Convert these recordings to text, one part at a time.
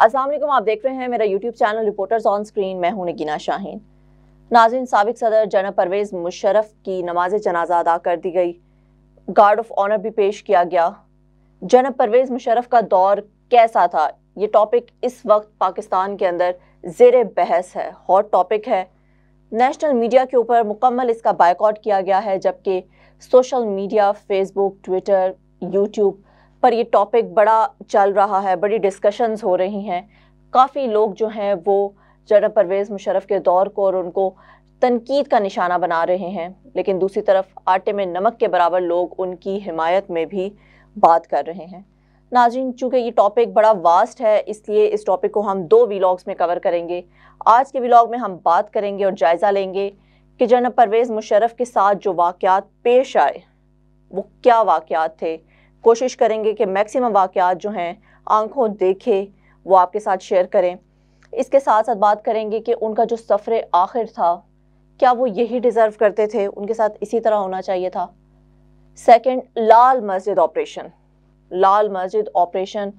असल आप देख रहे हैं मेरा YouTube channel reporters on screen मैं हूं नगीना शाहीन नाजिन सबक सदर जना परवेज़ मुशरफ की नमाज जनाजा अदा कर दी गई गार्ड ऑफ ऑनर भी पेश किया गया जना परवेज़ मुशरफ का दौर कैसा था ये टॉपिक इस वक्त पाकिस्तान के अंदर जेर बहस है हॉट टॉपिक है नेशनल मीडिया के ऊपर मुकम्मल इसका बाइकआउट किया गया है जबकि social media Facebook Twitter YouTube पर ये टॉपिक बड़ा चल रहा है बड़ी डिस्कशंस हो रही हैं काफ़ी लोग जो हैं वो जनरल परवेज़ मुशरफ के दौर को और उनको तनकीद का निशाना बना रहे हैं लेकिन दूसरी तरफ आटे में नमक के बराबर लोग उनकी हिमायत में भी बात कर रहे हैं नाजिन चूँकि ये टॉपिक बड़ा वास्ट है इसलिए इस टॉपिक को हम दो वीलाग्स में कवर करेंगे आज के वीलाग में हम बात करेंगे और जायज़ा लेंगे कि जनरल परवेज़ मुशरफ के साथ जो वाक़ पेश आए वो क्या वाक़ थे कोशिश करेंगे कि मैक्सिमम वाक़ जो हैं आंखों देखे वो आपके साथ शेयर करें इसके साथ साथ बात करेंगे कि उनका जो सफ़र आखिर था क्या वो यही डिज़र्व करते थे उनके साथ इसी तरह होना चाहिए था सेकंड लाल मस्जिद ऑपरेशन लाल मस्जिद ऑपरेशन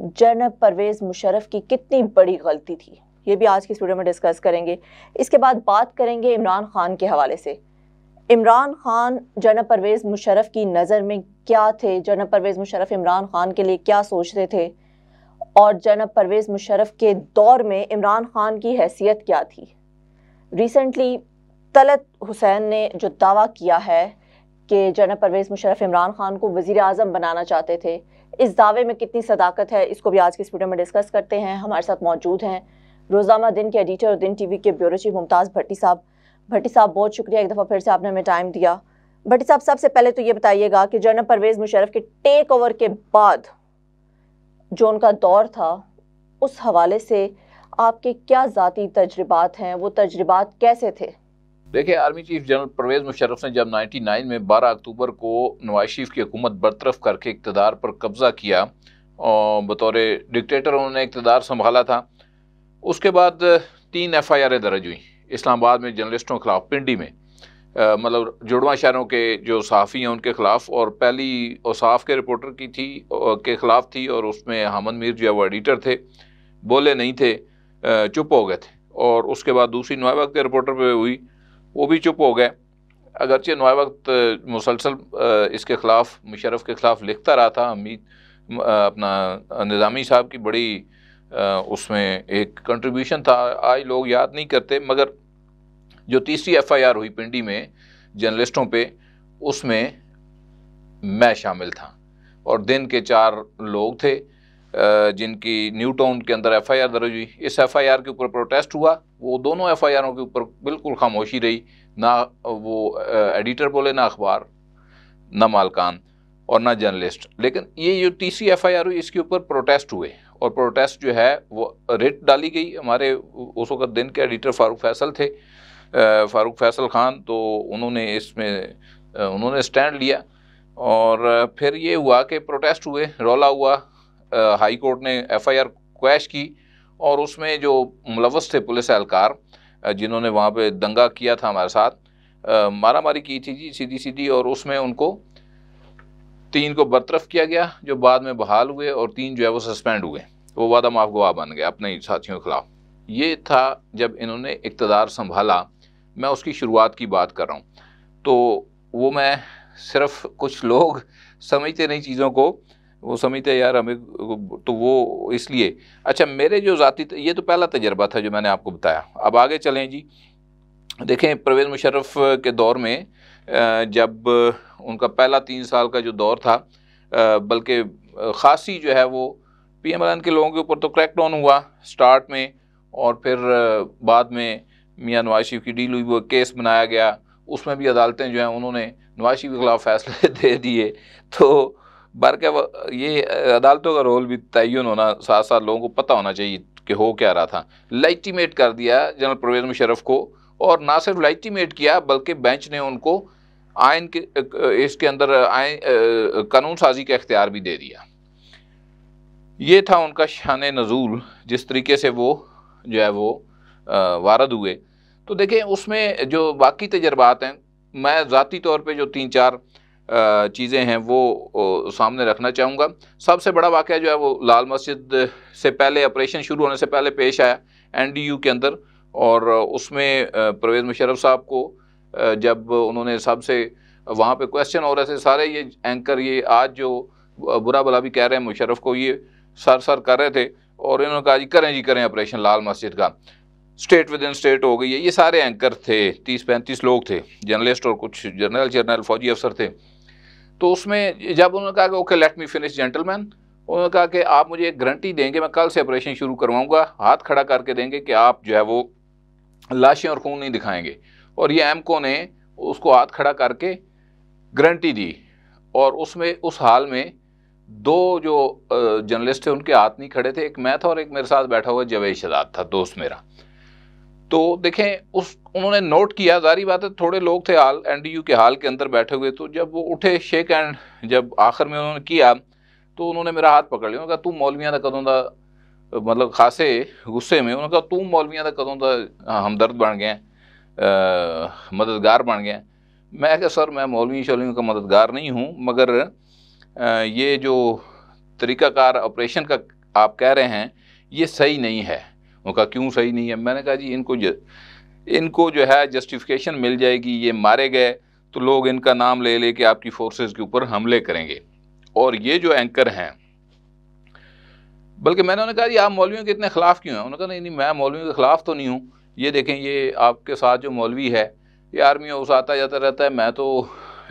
जर्नब परवेज़ मुशरफ की कितनी बड़ी गलती थी ये भी आज की स्टूडियो में डिस्कस करेंगे इसके बाद बात करेंगे इमरान खान के हवाले से इमरान खान जनब परवेज़ मुशरफ की नज़र में क्या थे जनब परवेज़ मुशरफ इमरान खान के लिए क्या सोचते थे और जनब परवेज़ मुशरफ के दौर में इमरान खान की हैसियत क्या थी रिसेंटली तलत हुसैन ने जो दावा किया है कि जनब परवेज़ मुशरफ इमरान खान को वज़ी अजम बनाना चाहते थे इस दावे में कितनी सदाकत है इसको भी आज की स्पीडियो में डिस्कस करते हैं हमारे साथ मौजूद हैं रोजामा दिन के एडिटर और दिन टी वी के ब्यूरो चीफ मुमताज़ भट्टी साहब भट्टी साहब बहुत शुक्रिया एक दफ़ा फिर से आपने हमें टाइम दिया भट्टी साहब सबसे पहले तो ये बताइएगा कि जनरल परवेज़ मुशरफ के टेक ओवर के बाद जो उनका दौर था उस हवाले से आपके क्या ज़ाती तजर्बात हैं वो तजर्बात कैसे थे देखिए army chief general Pervez Musharraf ने जब 99 में 12 अक्टूबर को नवाज शरीफ की हुकूमत बरतरफ करके इकतदार पर कब्ज़ा किया और बतौर डिक्टेटर उन्होंने इकतदार संभाला था उसके बाद तीन एफ आई आरें दर्ज हुई इस्लामाबाद में जर्नलिस्टों के खिलाफ पिंडी में मतलब जुड़वा शहरों के जो सहाफ़ी हैं उनके ख़िलाफ़ और पहली औसाफ के रिपोर्टर की थी के ख़िलाफ़ थी और उसमें हमद मीर जो है वो एडिटर थे बोले नहीं थे चुप हो गए थे और उसके बाद दूसरी नवाए वक्त के रिपोर्टर पर हुई वो भी चुप हो गए अगरचे नवाए वक्त मुसलसल इसके ख़िलाफ़ मुशरफ के ख़िलाफ़ लिखता रहा था हमीद अपना निज़ामी साहब की बड़ी उसमें एक कंट्रीब्यूशन था आज लोग याद नहीं करते मगर जो तीसरी एफआईआर हुई पिंडी में जर्नलिस्टों पे उसमें मैं शामिल था और दिन के चार लोग थे जिनकी न्यू टाउन के अंदर एफआईआर दर्ज हुई इस एफआईआर के ऊपर प्रोटेस्ट हुआ वो दोनों एफआईआरों के ऊपर बिल्कुल खामोशी रही ना वो एडिटर बोले ना अखबार ना मालकान और ना जर्नलिस्ट लेकिन ये जो तीसरी एफआईआर हुई इसके ऊपर प्रोटेस्ट हुए और प्रोटेस्ट जो है वो रिट डाली गई हमारे उस वक्त दिन के एडिटर फारूक फैसल थे फारूक फैसल खान तो उन्होंने इसमें उन्होंने स्टैंड लिया और फिर ये हुआ कि प्रोटेस्ट हुए रौला हुआ हाई कोर्ट ने एफआईआर क्वैश की और उसमें जो मुलवस थे पुलिस एहलकार जिन्होंने वहाँ पे दंगा किया था हमारे साथ मारामारी की थी जी सीधी सीधी और उसमें उनको तीन को बरतरफ किया गया जो बाद में बहाल हुए और तीन जो है वो सस्पेंड हुए वो वादा माफ गवाह बन गया अपने साथियों के खिलाफ ये था जब इन्होंने इकतदार संभाला मैं उसकी शुरुआत की बात कर रहा हूँ तो वो मैं सिर्फ कुछ लोग समझते नहीं चीज़ों को वो समझते यार हमें तो वो इसलिए अच्छा मेरे जो ज़ाती ये तो पहला तजर्बा था जो मैंने आपको बताया अब आगे चलें जी देखें परवेज़ मुशर्रफ के दौर में जब उनका पहला तीन साल का जो दौर था बल्कि ख़ासी जो है वो पी एम के लोगों के ऊपर तो क्रैकडाउन हुआ स्टार्ट में और फिर बाद में मियाँ नवाज शरीफ की डील हुई वो केस बनाया गया उसमें भी अदालतें जो हैं उन्होंने नवाज शरीफ के खिलाफ फैसले दे दिए तो बर ये अदालतों का रोल भी तयन होना साथ साथ लोगों को पता होना चाहिए कि हो क्या रहा था लाइटीमेट कर दिया जनरल परवेज मुशरफ को और ना सिर्फ लाइटीमेट किया बल्कि बेंच ने उनको आयन के इसके अंदर आयन कानून साजी का इख्तियार भी दे दिया ये था उनका शान नज़ूल जिस तरीके से वो जो है वो वारद हुए तो देखें उसमें जो बाकी तजर्बात हैं मैं ज़ाती तौर पे जो तीन चार चीज़ें हैं वो सामने रखना चाहूँगा सबसे बड़ा वाक़ जो है वो लाल मस्जिद से पहले ऑपरेशन शुरू होने से पहले पेश आया एन डी यू के अंदर और उसमें परवेज़ मुशरफ साहब को जब उन्होंने सबसे वहाँ पे क्वेश्चन हो रहे थे सारे ये एंकर ये आज जो बुरा भला भी कह रहे हैं मुशरफ को ये सर सर कर रहे थे और इन्होंने कहा जी करें जी करें ऑपरेशन लाल मस्जिद का स्टेट विद इन स्टेट हो गई है ये सारे एंकर थे तीस पैंतीस लोग थे जर्नलिस्ट और कुछ जर्नल जर्नल फौजी अफसर थे तो उसमें जब उन्होंने कहा कि okay let me finish gentleman उन्होंने कहा कि आप मुझे एक गारंटी देंगे मैं कल से ऑपरेशन शुरू करवाऊंगा हाथ खड़ा करके देंगे कि आप जो है वो लाशें और खून नहीं दिखाएंगे और ये एमको ने उसको हाथ खड़ा करके गारंटी दी और उसमें उस हाल में दो जो जर्नलिस्ट थे उनके हाथ नहीं खड़े थे एक मैं था और एक मेरे साथ बैठा हुआ जवेद शजाद था दोस्त मेरा तो देखें उस उन्होंने नोट किया जारी बात है थोड़े लोग थे हाल एन के हाल के अंदर बैठे हुए तो जब वो उठे शेक एंड जब आखिर में उन्होंने किया तो उन्होंने मेरा हाथ पकड़ लिया उन्होंने कहा तू मौलवियाँ का कदों का मतलब खासे गुस्से में उन्होंने कहा तू मौलवियाँ का कदों का हाँ, हमदर्द बन गए मददगार बन गए मैं क्या सर मैं मौलवी शौलवियों का मददगार नहीं हूँ मगर ये जो तरीक़ाकार ऑपरेशन का आप कह रहे हैं ये सही नहीं है उनका क्यों सही नहीं है मैंने कहा जी इनको ज, इनको जो है जस्टिफिकेशन मिल जाएगी ये मारे गए तो लोग इनका नाम ले ले आपकी फोर्सेस के ऊपर हमले करेंगे और ये जो एंकर हैं बल्कि मैंने उन्हें कहा जी आप मौलवियों के इतने ख़िलाफ़ क्यों हैं उन्होंने कहा नहीं नहीं मैं मौलवियों के ख़िलाफ़ तो नहीं हूँ ये देखें ये आपके साथ जो मौलवी है ये आर्मी हाउस आता जाता रहता है मैं तो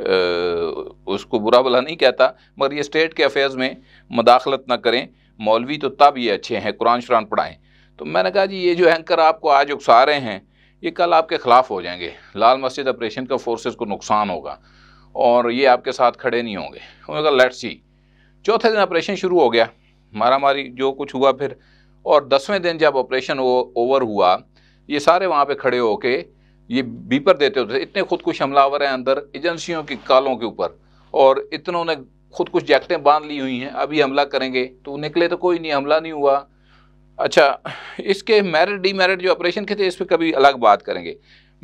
उसको बुरा भला नहीं कहता मगर ये स्टेट के अफेयर्स में मदाखलत ना करें मौलवी तो तब ये अच्छे हैं कुरान शुरान पढ़ाएँ तो मैंने कहा जी ये जो एंकर आपको आज उकसा रहे हैं ये कल आपके ख़िलाफ़ हो जाएंगे लाल मस्जिद ऑपरेशन का फोर्सेस को नुकसान होगा और ये आपके साथ खड़े नहीं होंगे उन्होंने कहा लेट्स सी चौथे दिन ऑपरेशन शुरू हो गया मारा मारी जो कुछ हुआ फिर और दसवें दिन जब ऑपरेशन ओवर हुआ ये सारे वहाँ पे खड़े होके ये बीपर देते होते थे इतने खुदकुश हमलावर हैं अंदर एजेंसियों की कालों के ऊपर और इतनों ने खुद कुछ जैकटें बांध ली हुई हैं अभी हमला करेंगे तो निकले तो कोई नहीं हमला नहीं हुआ अच्छा इसके मेरिट डी मेरिट जो ऑपरेशन के थे इस पर कभी अलग बात करेंगे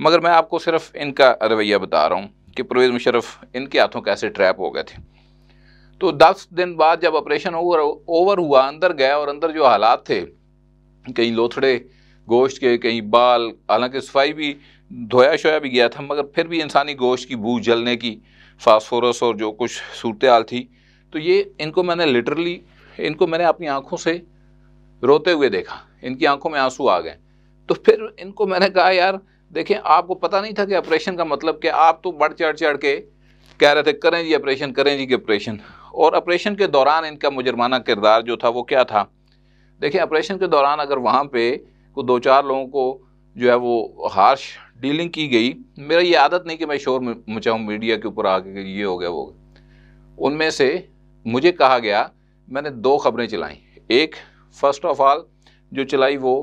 मगर मैं आपको सिर्फ इनका रवैया बता रहा हूँ कि परवेज़ मुशरफ इनके हाथों कैसे ट्रैप हो गए थे तो दस दिन बाद जब ऑपरेशन ओवर ओवर हुआ अंदर गया और अंदर जो हालात थे कहीं लोथड़े गोश्त के कहीं बाल हालांकि सफाई भी धोया शोया भी गया था मगर फिर भी इंसानी गोश्त की बू जलने की फास्फोरस और जो कुछ सूरत हाल थी तो ये इनको मैंने लिटरली इनको मैंने अपनी आँखों से रोते हुए देखा इनकी आंखों में आंसू आ गए तो फिर इनको मैंने कहा यार देखें आपको पता नहीं था कि ऑपरेशन का मतलब क्या आप तो बढ़ चढ़ चढ़ के कह रहे थे करें जी ऑपरेशन करें जी कि ऑपरेशन और ऑपरेशन के दौरान इनका मुजरमाना किरदार जो था वो क्या था देखें ऑपरेशन के दौरान अगर वहाँ पे को दो चार लोगों को जो है वो हार्श डीलिंग की गई मेरा ये आदत नहीं कि मैं शोर मचाऊँ मीडिया के ऊपर आके ये हो गया वो हो गया उनमें से मुझे कहा गया मैंने दो खबरें चलाई एक फर्स्ट ऑफ ऑल जो चलाई वो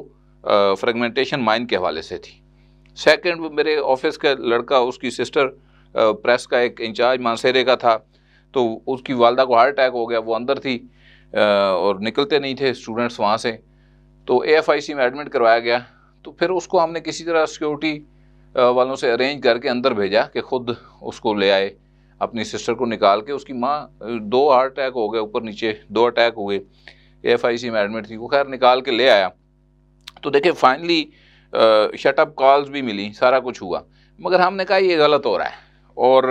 फ्रेगमेंटेशन माइन के हवाले से थी सेकंड वो मेरे ऑफिस का लड़का उसकी सिस्टर प्रेस का एक इंचार्ज मानसेरे का था तो उसकी वालदा को हार्ट अटैक हो गया वो अंदर थी और निकलते नहीं थे स्टूडेंट्स वहाँ से तो एफआईसी में एडमिट करवाया गया तो फिर उसको हमने किसी तरह सिक्योरिटी वालों से अरेंज करके अंदर भेजा कि खुद उसको ले आए अपनी सिस्टर को निकाल के उसकी माँ दो हार्ट अटैक हो गए ऊपर नीचे दो अटैक हुए एफ आई सी में एडमिट थी वो खैर निकाल के ले आया तो देखिए फाइनली शटअप कॉल्स भी मिली सारा कुछ हुआ मगर हमने कहा ये गलत हो रहा है और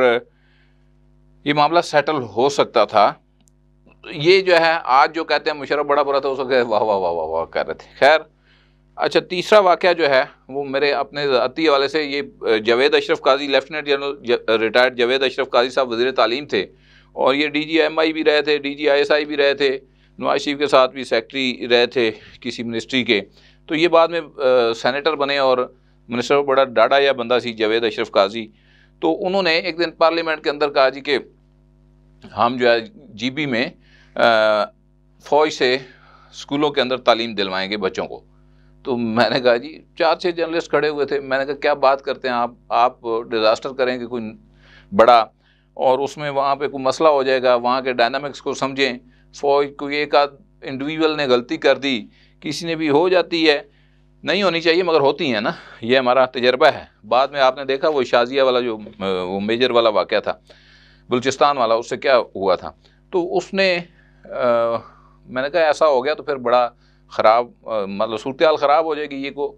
ये मामला सेटल हो सकता था ये जो है आज जो कहते हैं मुशरफ बड़ा बुरा था उसको वाह वाह वाह वाह वाह कह रहे थे खैर अच्छा तीसरा वाक्य जो है वो मेरे अपने अती हवाले से ये Javed Ashraf Qazi lieutenant general retired Javed Ashraf Qazi साहब वजी तालीम थे और ये डी जी एम आई भी रहे थे D G I S I भी रहे थे नवाज शरीफ के साथ भी सेक्रटरी रहे थे किसी मिनिस्ट्री के तो ये बाद में आ, सेनेटर बने और मिनिस्टर बड़ा डाटा या बंदा सी जवेद अशरफ काजी तो उन्होंने एक दिन पार्लियामेंट के अंदर कहा जी कि हम जो है जी बी में फ़ौज से स्कूलों के अंदर तालीम दिलवाएँगे बच्चों को तो मैंने कहा जी चार छः जर्नलिस्ट खड़े हुए थे मैंने कहा क्या बात करते हैं आप आप डिज़ास्टर करेंगे कोई बड़ा और उसमें वहाँ पे कोई मसला हो जाएगा वहाँ के डायनामिक्स को समझें फौज कोई एक आध इंडिविजुअल ने गलती कर दी किसी ने भी हो जाती है नहीं होनी चाहिए मगर होती हैं ना ये हमारा तजर्बा है बाद में आपने देखा वो शाजिया वाला जो वो मेजर वाला वाक़ था बलूचिस्तान वाला उससे क्या हुआ था तो उसने आ, मैंने कहा ऐसा हो गया तो फिर बड़ा ख़राब मतलब सूरत ख़राब हो जाएगी ये को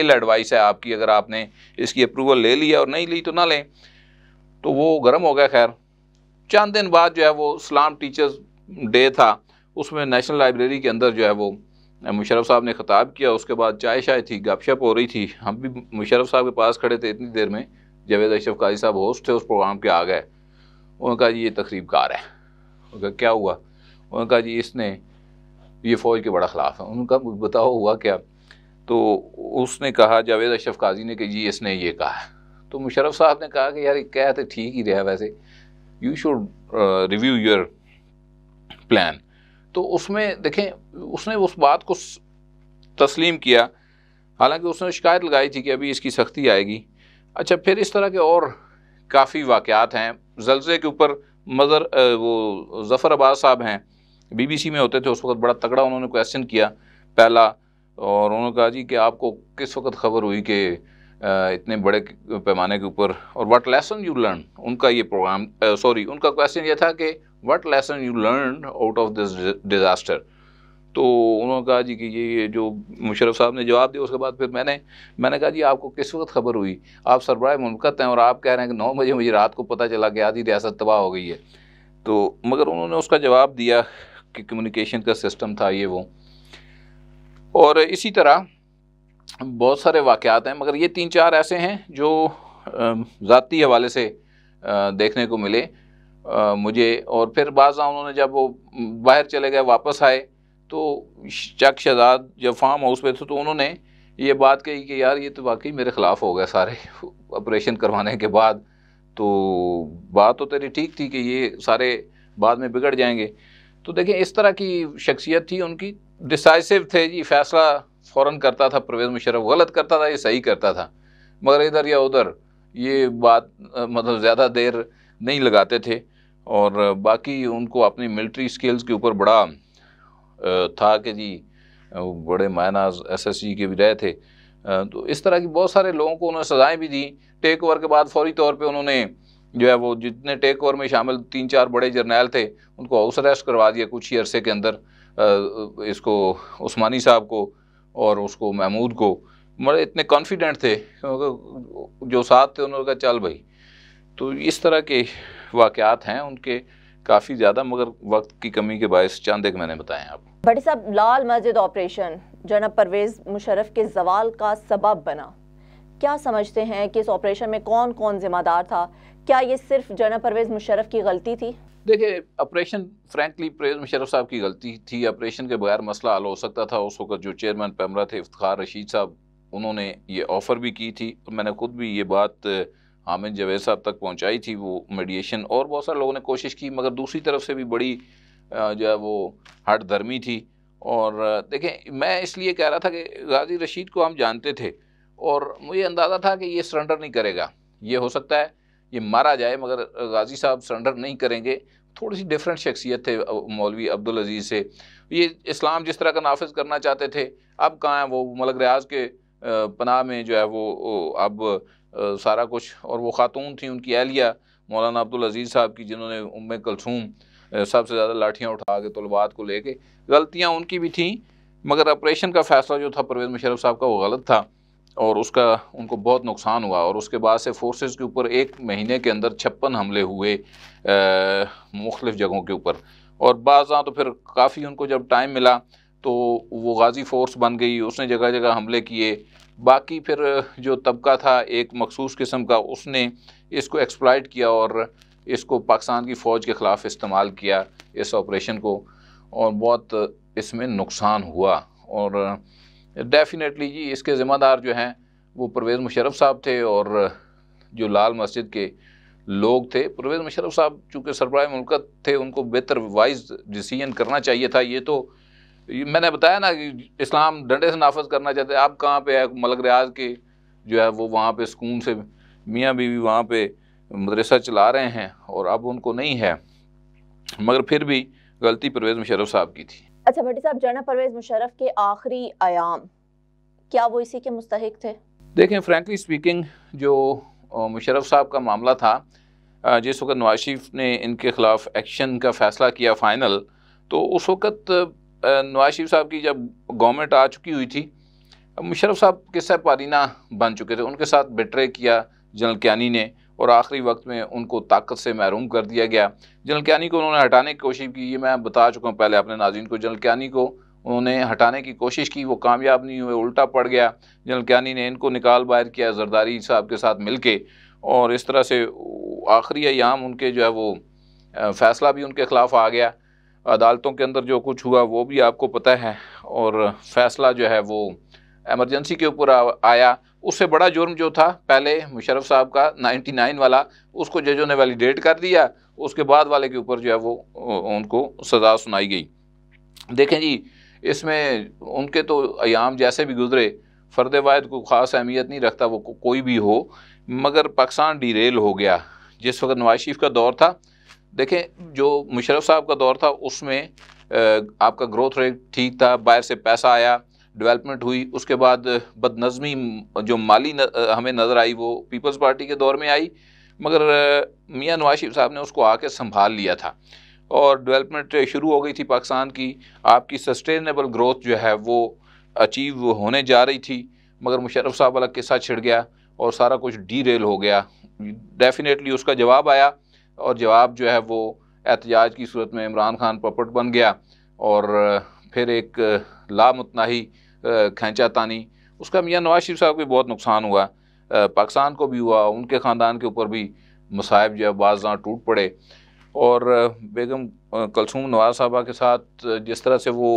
इल एडवाइस है आपकी अगर आपने इसकी अप्रूवल ले लिया और नहीं ली तो ना लें तो वो गर्म हो गया खैर चंद दिन बाद जो है वो इस्लाम टीचर्स डे था उसमें नेशनल लाइब्रेरी के अंदर जो है वो मुशरफ साहब ने ख़ताब किया उसके बाद चाय शाय थी गपशप हो रही थी हम भी मुशरफ साहब के पास खड़े थे इतनी देर में जवेद अशरफ काजी साहब होस्ट थे उस प्रोग्राम के आ गए उन्होंने कहा जी ये तकरीबकार है उनका क्या हुआ उन्होंने कहा जी इसने ये फ़ौज के बड़ा ख़िलाफ़ है उनका बताओ हुआ क्या तो उसने कहा जावेद अशरफ काजी ने कि जी इसने ये कहा तो मुशरफ साहब ने कहा कि यार कह तो ठीक ही रहा वैसे you should review your plan तो उसमें देखें उसने उस बात को तस्लीम किया हालांकि उसने शिकायत लगाई थी कि अभी इसकी सख्ती आएगी अच्छा फिर इस तरह के और काफ़ी वाक़ हैं जल्ज़े के ऊपर मदर वो जफ़र अब्बास साहब हैं बीबीसी में होते थे उस वक्त बड़ा तगड़ा उन्होंने क्वेश्चन किया पहला और उन्होंने कहा जी कि आपको किस वक्त खबर हुई कि इतने बड़े पैमाने के ऊपर और व्हाट लेसन यू लर्न उनका ये प्रोग्राम सॉरी उनका क्वेश्चन ये था कि what lesson you learn out of this disaster तो उन्होंने कहा जी कि ये जो मुशरफ साहब ने जवाब दिया उसके बाद फिर मैंने मैंने कहा जी आपको किस वक्त खबर हुई आप सरबराह मुल्क़त हैं और आप कह रहे हैं कि नौ बजे मुझे रात को पता चला कि आधी रियासत तबाह हो गई है तो मगर उन्होंने उसका जवाब दिया कम्युनिकेशन का सिस्टम था ये वो और इसी तरह बहुत सारे वाक़ात हैं मगर ये तीन चार ऐसे हैं जो ज़ाती हवाले से देखने को मिले मुझे और फिर बाद उन्होंने जब वो बाहर चले गए वापस आए तो चक शहजाद जब फार्म हाउस पे थे तो उन्होंने ये बात कही कि यार ये तो वाकई मेरे ख़िलाफ़ हो गए सारे ऑपरेशन करवाने के बाद तो बात तो तेरी ठीक थी कि ये सारे बाद में बिगड़ जाएंगे तो देखें इस तरह की शख्सियत थी उनकी डिसाइसिव थे जी फैसला फ़ौर करता था परवेज़ मुशरफ गलत करता था ये सही करता था मगर इधर या उधर ये बात मतलब ज़्यादा देर नहीं लगाते थे और बाकी उनको अपनी मिलिट्री स्किल्स के ऊपर बड़ा था कि जी बड़े मायनाज एसएसजी के भी रहे थे तो इस तरह की बहुत सारे लोगों को उन्होंने सज़ाएं भी दी टेक ओवर के बाद फौरी तौर पे उन्होंने जो है वो जितने टेक ओवर में शामिल तीन चार बड़े जर्नैल थे उनको हाउस अरेस्ट करवा दिया कुछ ही अरसे के अंदर इसको उस्मानी साहब को और उसको महमूद को मगर इतने कॉन्फिडेंट थे जो साथ थे उन्होंने कहा चल भाई तो इस तरह के वाक़ात हैं उनके काफ़ी ज़्यादा मगर वक्त की कमी के बायस चांद एक मैंने बताया आप भट्टी साहब लाल मस्जिद ऑपरेशन जनाब परवेज़ मुशरफ के जवाल का सबब बना क्या समझते हैं कि इस ऑपरेशन में कौन कौन जिम्मेदार था क्या ये सिर्फ जना परवेज मुशरफ़ की गलती थी देखिए ऑपरेशन फ्रैंकली परवेज मुशरफ साहब की गलती थी ऑपरेशन के बगैर मसला हल हो सकता था उस वक्त जो चेयरमैन पैमरा थे इफ्तार रशीद साहब उन्होंने ये ऑफ़र भी की थी और तो मैंने खुद भी ये बात हामिद जवेद साहब तक पहुंचाई थी वो मेडिएशन और बहुत सारे लोगों ने कोशिश की मगर दूसरी तरफ से भी बड़ी जो है वो हट धर्मी थी और देखें मैं इसलिए कह रहा था कि गाजी रशीद को हम जानते थे और मुझे अंदाज़ा था कि ये सरेंडर नहीं करेगा ये हो सकता है ये मारा जाए मगर गाजी साहब सरेंडर नहीं करेंगे थोड़ी सी डिफरेंट शख्सियत थे मौलवी अब्दुल अजीज़ से ये इस्लाम जिस तरह का नाफिज करना चाहते थे अब कहाँ हैं वो मलक रियाज के पनाह में जो है वो अब सारा कुछ और वो खातून थी उनकी अहलिया मौलाना अब्दुल अजीज़ साहब की जिन्होंने उम कलसूम सबसे ज़्यादा लाठियाँ उठा के तलबात को लेके गलतियाँ उनकी भी थी मगर ऑपरेशन का फैसला जो था परवेज़ मुशरफ साहब का वो गलत था और उसका उनको बहुत नुकसान हुआ और उसके बाद से फोर्सेस के ऊपर एक महीने के अंदर छप्पन हमले हुए मुख्तफ जगहों के ऊपर और बाजा तो फिर काफ़ी उनको जब टाइम मिला तो वो गाजी फ़ोर्स बन गई उसने जगह जगह हमले किए बाकी फिर जो तबका था एक मखसूस किस्म का उसने इसको एक्सप्लाइट किया और इसको पाकिस्तान की फ़ौज के ख़िलाफ़ इस्तेमाल किया इस ऑपरेशन को और बहुत इसमें नुकसान हुआ और डेफिनेटली जी इसके ज़िम्मेदार जो हैं वो परवेज़ मुशरफ साहब थे और जो लाल मस्जिद के लोग थे परवेज़ मुशरफ साहब चूँकि सरबराह मुल्कत थे उनको बेहतर वाइज डिसीजन करना चाहिए था ये तो मैंने बताया ना कि इस्लाम डंडे से नाफज करना चाहते आप कहाँ पर है मलक रियाज के जो है वो वहाँ पर सुकून से मियाँ बीवी वहाँ पर मदरसा चला रहे हैं और अब उनको नहीं है मगर फिर भी गलती परवेज़ मुशरफ साहब की थी अच्छा भट्टी साहब जनरल परवेज मुशरफ के आखिरी आयाम क्या वो इसी के मुस्तक थे देखें फ्रेंकली स्पीकिंग जो मुशरफ साहब का मामला था जिस वक्त नवाज शरीफ ने इनके ख़िलाफ़ एक्शन का फ़ैसला किया फ़ाइनल तो उस वक़्त नवाज शरीफ साहब की जब गवर्नमेंट आ चुकी हुई थी मुशरफ साहब के सह पारीना बन चुके थे उनके साथ बेट्रे किया जनरल क्यानी ने और आखिरी वक्त में उनको ताकत से महरूम कर दिया गया जनरल क्यानी को उन्होंने हटाने की कोशिश की ये मैं बता चुका हूँ पहले अपने नाजीन को जनरल क्यानी को उन्होंने हटाने की कोशिश की वो कामयाब नहीं हुए उल्टा पड़ गया जनरल क्यानी ने इनको निकाल बाहर किया जरदारी साहब के साथ मिल के और इस तरह से आखिरी अयाम उनके जो है वो फैसला भी उनके ख़िलाफ़ आ गया अदालतों के अंदर जो कुछ हुआ वो भी आपको पता है और फैसला जो है वो एमरजेंसी के ऊपर आया उससे बड़ा जुर्म जो था पहले मुशरफ साहब का 99 वाला उसको जजों ने वैलिडेट कर दिया उसके बाद वाले के ऊपर जो है वो उनको सज़ा सुनाई गई देखें जी इसमें उनके तो अयाम जैसे भी गुजरे फ़र्द वायद को ख़ास अहमियत नहीं रखता वो को, कोई भी हो मगर पाकिस्तान रेल हो गया जिस वक्त नवाज शरीफ का दौर था देखें जो मुशरफ साहब का दौर था उसमें आपका ग्रोथ रेट ठीक था बाहर से पैसा आया डेवलपमेंट हुई उसके बाद बदनज़मी जो माली न, हमें नज़र आई वो पीपल्स पार्टी के दौर में आई मगर मियाँ नवाज शरीफ साहब ने उसको आके संभाल लिया था और डेवलपमेंट शुरू हो गई थी पाकिस्तान की आपकी सस्टेनेबल ग्रोथ जो है वो अचीव होने जा रही थी मगर मुशरफ साहब वाला किस्सा छिड़ गया और सारा कुछ डी रेल हो गया डेफिनेटली उसका जवाब आया और जवाब जो है वो एहतजाज की सूरत में इमरान खान पपट बन गया और फिर एक लामतनाही खैचा तानी उसका मियाँ नवाज शरीफ साहब को बहुत नुकसान हुआ पाकिस्तान को भी हुआ उनके ख़ानदान के ऊपर भी मसायब जो है बाज टूट पड़े और बेगम कलसूम नवाज साहबा के साथ जिस तरह से वो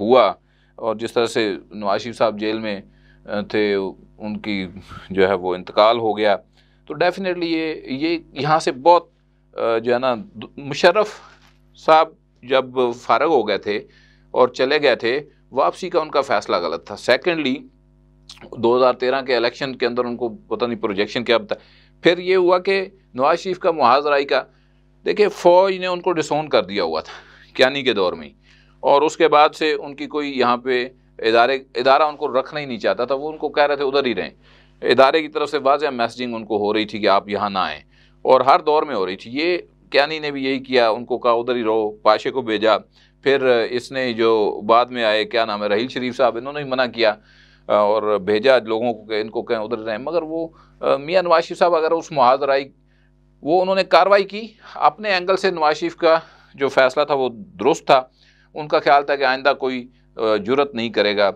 हुआ और जिस तरह से नवाज शरीफ साहब जेल में थे उनकी जो है वो इंतकाल हो गया तो डेफिनेटली ये ये यहाँ से बहुत जो है ना मुशरफ साहब जब फारग हो गए थे और चले गए थे वापसी का उनका फैसला गलत था सेकेंडली 2013 के इलेक्शन के अंदर उनको पता नहीं प्रोजेक्शन क्या था फिर ये हुआ कि नवाज शरीफ का मुहाजराई का देखिए फ़ौज ने उनको डिसोन कर दिया हुआ था क्यानी के दौर में और उसके बाद से उनकी कोई यहाँ पे इदारे इदारा उनको रखना ही नहीं चाहता था वो उनको कह रहे थे उधर ही रहें इदारे की तरफ से वाजह मैसेजिंग उनको हो रही थी कि आप यहाँ ना आएँ और हर दौर में हो रही थी ये क्यानी ने भी यही किया उनको कहा उधर ही रहो पाशे को भेजा फिर इसने जो बाद में आए क्या नाम है रहील शरीफ साहब इन्होंने भी मना किया और भेजा लोगों को इनको कहें उधर रहें मगर वो मियाँ नवाज शरीफ साहब अगर उस मुहाजराई वो उन्होंने कार्रवाई की अपने एंगल से नवाज शरीफ का जो फैसला था वो दुरुस्त था उनका ख्याल था कि आइंदा कोई जरूरत नहीं करेगा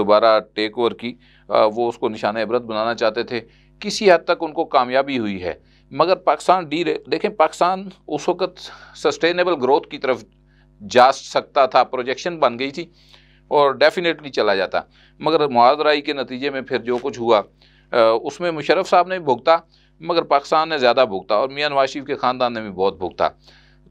दोबारा टेक ओवर की वो उसको निशान इबरत बनाना चाहते थे किसी हद तक उनको कामयाबी हुई है मगर पाकिस्तान डी देखें पाकिस्तान उस वक़्त सस्टेनेबल ग्रोथ की तरफ जा सकता था प्रोजेक्शन बन गई थी और डेफिनेटली चला जाता मगर मुहाजराई के नतीजे में फिर जो कुछ हुआ उसमें मुशरफ साहब ने भुगता मगर पाकिस्तान ने ज़्यादा भुगता और मियाँ नवाशिफ के ख़ानदान ने भी बहुत भुगता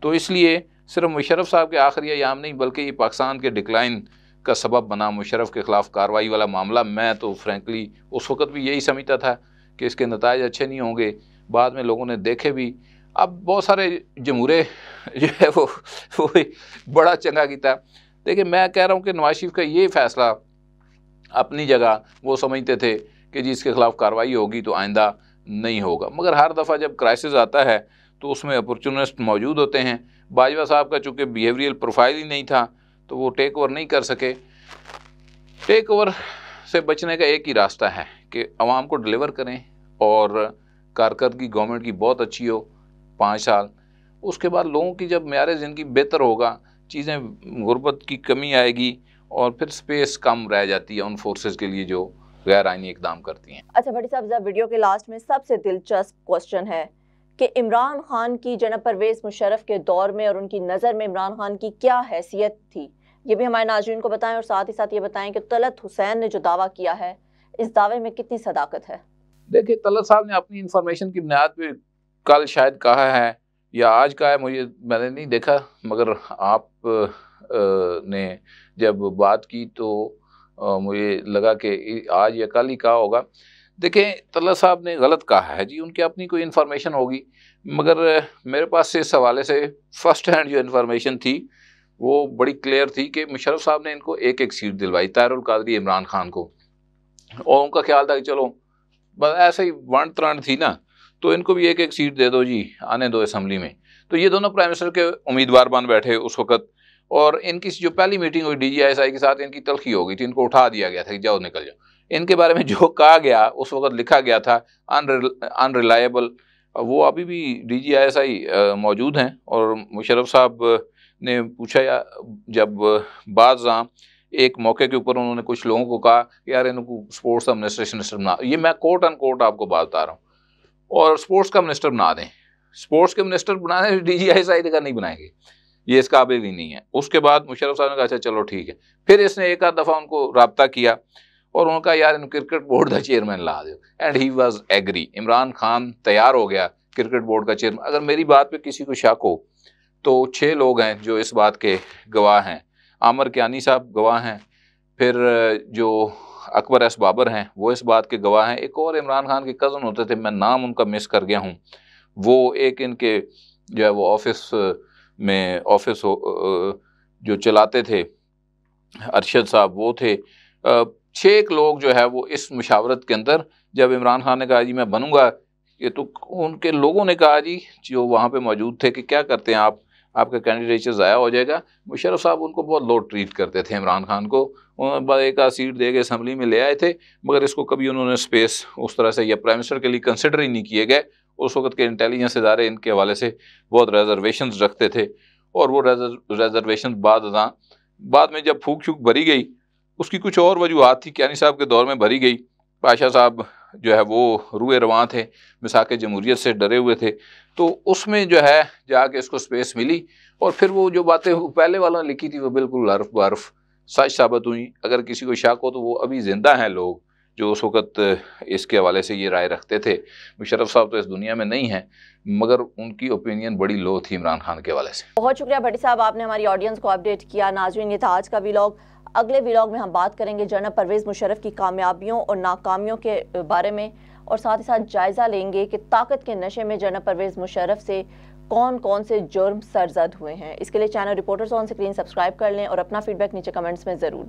तो इसलिए सिर्फ मुशरफ साहब के आखिरी आयाम नहीं बल्कि ये पाकिस्तान के डिक्लाइन का सबब बना मुशरफ के ख़िलाफ़ कार्रवाई वाला मामला मैं तो फ्रेंकली उस वक़्त भी यही समझता था कि इसके नतज अच्छे नहीं होंगे बाद में लोगों ने देखे भी अब बहुत सारे जमूरे जो है वो वो बड़ा चंगा किया देखिए मैं कह रहा हूँ कि नवाज शरीफ का ये फैसला अपनी जगह वो समझते थे कि जी इसके खिलाफ कार्रवाई होगी तो आइंदा नहीं होगा मगर हर दफ़ा जब क्राइसिस आता है तो उसमें अपॉर्चुनिस्ट मौजूद होते हैं बाजवा साहब का चूँकि बिहेवियल प्रोफाइल ही नहीं था तो वो टेक ओवर नहीं कर सके टेक ओवर से बचने का एक ही रास्ता है कि आवाम को डिलीवर करें और कारकर्दगी गवर्नमेंट की बहुत अच्छी हो पाँच साल उसके बाद लोगों की जब म्यार ज़िंदगी बेहतर होगा चीज़ें गुर्बत की कमी आएगी और फिर स्पेस कम रह जाती है उन फोर्सेस के लिए जो गैर आइनी इकदाम करती हैं अच्छा भट्टी साहब जब वीडियो के लास्ट में सबसे दिलचस्प क्वेश्चन है कि इमरान खान की जनाब परवेज़ मुशरफ के दौर में और उनकी नज़र में इमरान खान की क्या हैसियत थी ये भी हमारे नाजरन को बताएं और साथ ही साथ ये बताएं कि तलत हुसैन ने जो दावा किया है इस दावे में कितनी सदाकत है देखिए तल्ला साहब ने अपनी इन्फॉर्मेशन की बुनियाद पर कल शायद कहा है या आज का है मुझे मैंने नहीं देखा मगर आप ने जब बात की तो मुझे लगा कि आज या कल ही कहा होगा देखें तल्ला साहब ने गलत कहा है जी उनकी अपनी कोई इन्फॉर्मेशन होगी मगर मेरे पास इस हवाले से फर्स्ट हैंड जो इन्फॉर्मेशन थी वो बड़ी क्लियर थी कि मुशरफ साहब ने इनको एक एक सीट दिलवाई तायरुल कादरी इमरान खान को और उनका ख्याल था कि चलो बस ऐसे ही वाण त्राण थी ना तो इनको भी एक एक सीट दे दो जी आने दो असम्बली में तो ये दोनों प्राइम मिनिस्टर के उम्मीदवार बन बैठे उस वक्त और इनकी जो पहली मीटिंग हुई डी के साथ इनकी तलखी हो गई थी इनको उठा दिया गया था कि जाओ निकल जाओ इनके बारे में जो कहा गया उस वक्त लिखा गया था अनरिलायबल वो अभी भी डी जी मौजूद हैं और मुशरफ साहब ने पूछा या जब बाद एक मौके के ऊपर उन्होंने कुछ लोगों को कहा यार इनको स्पोर्ट्स का मिनिस्ट्रेशन बना ये मैं कोर्ट एंड कोर्ट आपको बात बता रहा हूँ और स्पोर्ट्स का मिनिस्टर बना दें स्पोर्ट्स के मिनिस्टर बना दें डी जी आई साइड का नहीं बनाएंगे ये इस काबिल ही नहीं है उसके बाद मुशरफ साहब ने कहा अच्छा चलो ठीक है फिर इसने एक आध दफ़ा उनको रबता किया और उनका यार इन क्रिकेट बोर्ड का चेयरमैन ला दो and he was agree Imran Khan तैयार हो गया क्रिकेट बोर्ड का चेयरमैन अगर मेरी बात पर किसी को शक हो तो छः लोग हैं जो इस बात के गवाह हैं आमर क्यानी साहब गवाह हैं फिर जो अकबर एस बाबर हैं वो इस बात के गवाह हैं एक और इमरान खान के कज़न होते थे मैं नाम उनका मिस कर गया हूँ वो एक इनके जो है वो ऑफिस में ऑफिस जो चलाते थे अरशद साहब वो थे छः एक लोग जो है वो इस मुशावरत के अंदर जब इमरान खान ने कहा जी मैं बनूंगा ये तो उनके लोगों ने कहा जी जो वहाँ पे मौजूद थे कि क्या करते हैं आप आपका कैंडिडेचर ज़ाया हो जाएगा मुशरफ साहब उनको बहुत लो ट्रीट करते थे इमरान खान को एक सीट दे के असम्बली में ले आए थे मगर इसको कभी उन्होंने स्पेस उस तरह से या प्राइम मिनिस्टर के लिए कंसिडर ही नहीं किए गए उस वक्त के इंटेलिजेंस इदारे इनके हवाले से बहुत रेजरवेशन रखते थे और वो रेजरवेशन बाद बाद में जब फूक छूक भरी गई उसकी कुछ और वजूहत थी कैनी साहब के दौर में भरी गई पाशाह साहब जो है वो रूए रवा थे मिसाक जमहूरीत से डरे हुए थे तो उसमें जो है जाके इसको स्पेस मिली और फिर वो जो बातें पहले वाला लिखी थी वो बिल्कुल हरफ बर्फ सच साबित हुई अगर किसी को शक हो तो वो अभी ज़िंदा हैं लोग जो उस वक़्त इसके हवाले से ये राय रखते थे मुशरफ साहब तो इस दुनिया में नहीं हैं मगर उनकी ओपिनियन बड़ी लो थी इमरान खान के हवाले से बहुत शुक्रिया भट्टी साहब आपने हमारी ऑडियंस को अपडेट किया नाजरीन ये था आज का भी अगले व्लॉग में हम बात करेंगे जनरल परवेज़ मुशरफ की कामयाबियों और नाकामियों के बारे में और साथ ही साथ जायज़ा लेंगे कि ताकत के नशे में जनरल परवेज़ मुशरफ से कौन कौन से जुर्म सरजद हुए हैं इसके लिए channel reporters on screen subscribe कर लें और अपना फीडबैक नीचे कमेंट्स में ज़रूर दें